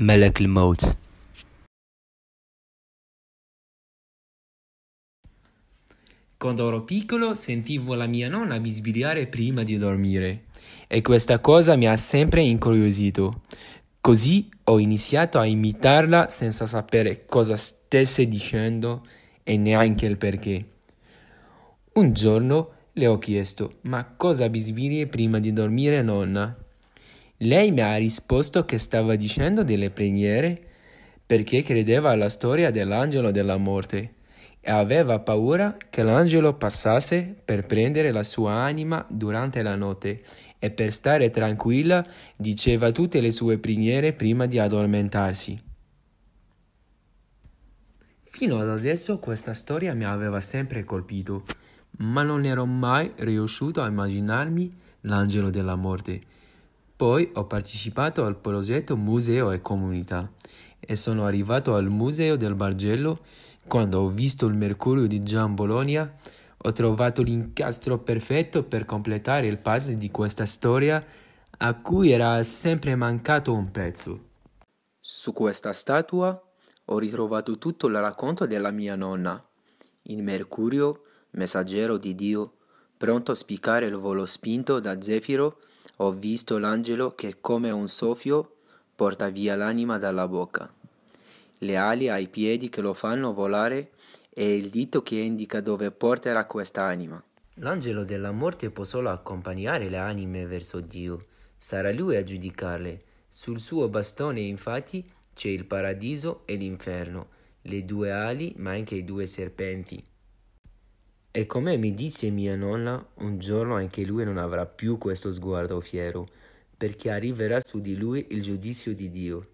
ملك الموت Quando ero piccolo sentivo la mia nonna bisbigliare prima di dormire e questa cosa mi ha sempre incuriosito. Così ho iniziato a imitarla senza sapere cosa stesse dicendo e neanche il perché. Un giorno le ho chiesto: Ma cosa bisbigli prima di dormire, nonna? Lei mi ha risposto che stava dicendo delle preghiere perché credeva alla storia dell'angelo della morte e aveva paura che l'angelo passasse per prendere la sua anima durante la notte e per stare tranquilla diceva tutte le sue preghiere prima di addormentarsi. Fino ad adesso questa storia mi aveva sempre colpito, ma non ero mai riuscito a immaginarmi l'angelo della morte. Poi ho partecipato al progetto Museo e Comunità e sono arrivato al Museo del Bargello quando ho visto il Mercurio di Gian Bologna ho trovato l'incastro perfetto per completare il puzzle di questa storia a cui era sempre mancato un pezzo. Su questa statua ho ritrovato tutto il racconto della mia nonna, il Mercurio, messaggero di Dio, pronto a spiccare il volo spinto da Zefiro ho visto l'angelo che come un soffio porta via l'anima dalla bocca, le ali ai piedi che lo fanno volare e il dito che indica dove porterà questa anima. L'angelo della morte può solo accompagnare le anime verso Dio, sarà lui a giudicarle. Sul suo bastone infatti c'è il paradiso e l'inferno, le due ali ma anche i due serpenti. E come mi disse mia nonna, un giorno anche lui non avrà più questo sguardo fiero, perché arriverà su di lui il giudizio di Dio.